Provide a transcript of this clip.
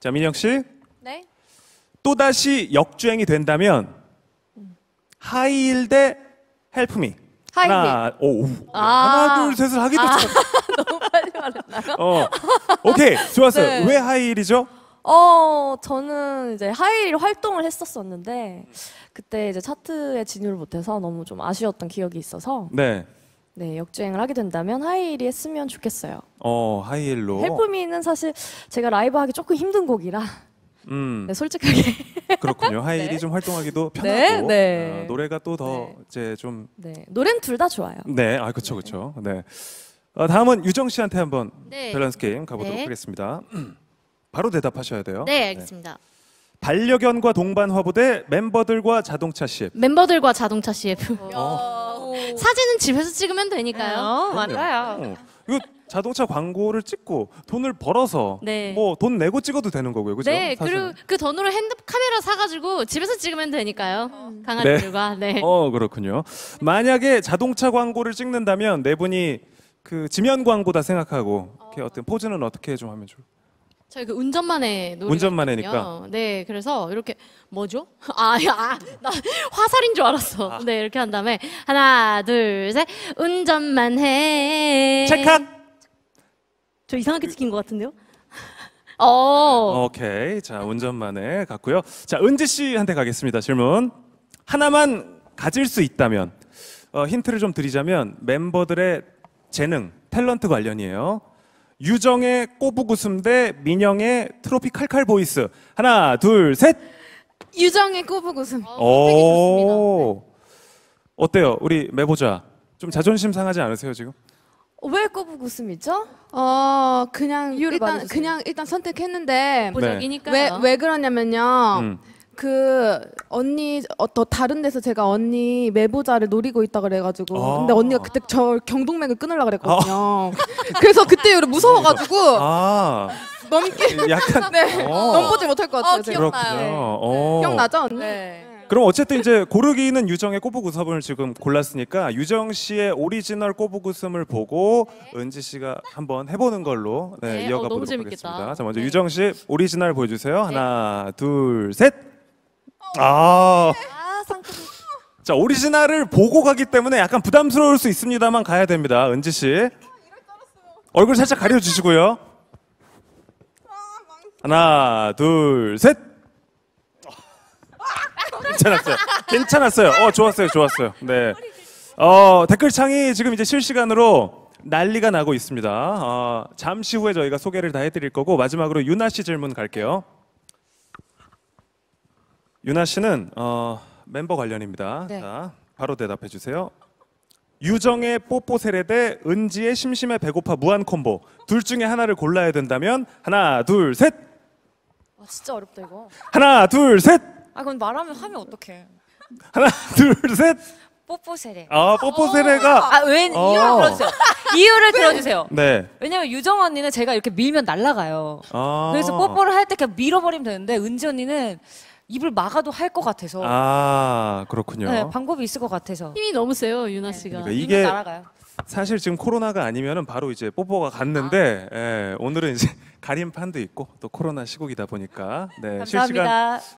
자, 민영 씨. 네. 또다시 역주행이 된다면 하이힐 대 헬프미. 하이힐. 하나, 오, 오. 아. 하나, 둘, 셋을 하기도 아. 참. 너무 빨리 말했나요? 어. 오케이. 좋았어요. 네. 왜 하이힐이죠? 어, 저는 이제 하이힐 활동을 했었었는데 그때 이제 차트에 진입을 못해서 너무 좀 아쉬웠던 기억이 있어서 네. 네, 역주행을 하게 된다면 하이힐이 했으면 좋겠어요. 어, 하이힐로. 헬프미는 사실 제가 라이브 하기 조금 힘든 곡이라 음. 네, 솔직하게. 그렇군요. 하이힐이 네. 좀 활동하기도 네, 편하고 네, 어, 노래가 또더 네. 이제 좀 네, 노래는 둘 다 좋아요. 네, 아 그렇죠, 그렇죠. 네. 어, 다음은 유정 씨한테 한번 네. 밸런스 게임 가보도록 하겠습니다. 바로 대답하셔야 돼요. 네, 알겠습니다. 반려견과 동반 화보 대 멤버들과 자동차 CF. 멤버들과 자동차 CF. 어. 사진은 집에서 찍으면 되니까요. 그 맞아요. 어, 이거 자동차 광고를 찍고 돈을 벌어서 네. 뭐돈 내고 찍어도 되는 거고요, 그죠? 네, 사실은. 그리고 그 돈으로 핸드 카메라 사가지고 집에서 찍으면 되니까요. 음. 강아지들과 네. 네. 어 그렇군요. 만약에 자동차 광고를 찍는다면 네 분이 그 지면 광고다 생각하고 이렇게 어. 어떤 포즈는 어떻게 좀 하면 좋을까요? 저희 그운전만의 놀이 운전만 해니까. 네, 그래서 이렇게 뭐죠? 아, 야, 아, 나 화살인 줄 알았어. 아. 네, 이렇게 한 다음에 하나, 둘, 셋, 운전만 해. 찰칵. 저 이상하게 그 찍힌 것 같은데요? 어. 오케이. 자, 운전만에 갔고요. 자, 은지 씨한테 가겠습니다. 질문. 하나만 가질 수 있다면 어, 힌트를 좀 드리자면 멤버들의 재능, 탤런트 관련이에요. 유정의 꼬부구슴 대 민영의 트로피 칼칼 보이스. 하나, 둘, 셋. 유정의 꼬부구슴. 오. 어, 네. 어때요? 우리 매보자. 좀 자존심 상하지 않으세요, 지금? 왜 꼬부구슴이죠? 어 그냥 일단 그냥 일단 선택했는데 네. 왜왜 그러냐면요. 음. 그 언니 어, 떤 다른 데서 제가 언니 매보자를 노리고 있다 그래가지고 아. 근데 언니가 그때 저 경동맥을 끊으려 그랬거든요. 아. 그래서 그때 이후로 무서워가지고 아, 넘기 약간 네 어. 넘보지 못할 것 같아요. 어, 기억나요. 그 어. 기억나죠 언니? 네. 그럼 어쨌든 이제 고르기는 유정의 꼬부구섬을 지금 골랐으니까 유정 씨의 오리지널 꼬부구섬을 보고 은지 씨가 한번 해보는 걸로 네, 네, 이어가 어, 보도록 겠 하겠습니다. 자 먼저 네. 유정 씨 오리지널 보여주세요. 하나 네. 둘 셋. 아. 아, 아 자, 오리지널을 보고 가기 때문에 약간 부담스러울 수 있습니다만 가야 됩니다. 은지 씨. 아, 얼굴 살짝 가려 주시고요. 하나, 둘, 셋. 괜찮았어요. 괜찮았어요. 어, 좋았어요. 좋았어요. 네. 어, 댓글창이 지금 이제 실시간으로 난리가 나고 있습니다. 어, 잠시 후에 저희가 소개를 다 해드릴 거고, 마지막으로 유나 씨 질문 갈게요. 유나 씨는 어, 멤버 관련입니다. 네. 자, 바로 대답해 주세요. 유정의 뽀뽀 세례 대 은지의 심심해 배고파 무한 콤보 둘 중에 하나를 골라야 된다면 하나 둘셋 아, 진짜 어렵다 이거. 하나 둘셋아 그럼 말하면 하면 어떡해? 하나 둘셋 뽀뽀 세례. 아, 뽀뽀 세례가 아, 왜 어. 이유를 들어주세요. 이유를 들어주세요. 네 왜냐면 유정 언니는 제가 이렇게 밀면 날아가요. 아. 그래서 뽀뽀를 할 때 그냥 밀어버리면 되는데 은지 언니는 입을 막아도 할 것 같아서 아 그렇군요. 네, 방법이 있을 것 같아서 힘이 너무 세요 유나 네. 씨가. 그러니까 이게 날아가요. 사실 지금 코로나가 아니면 바로 이제 뽀뽀가 갔는데 아. 예, 오늘은 이제 가림판도 있고 또 코로나 시국이다 보니까 네, 감사합니다. 실시간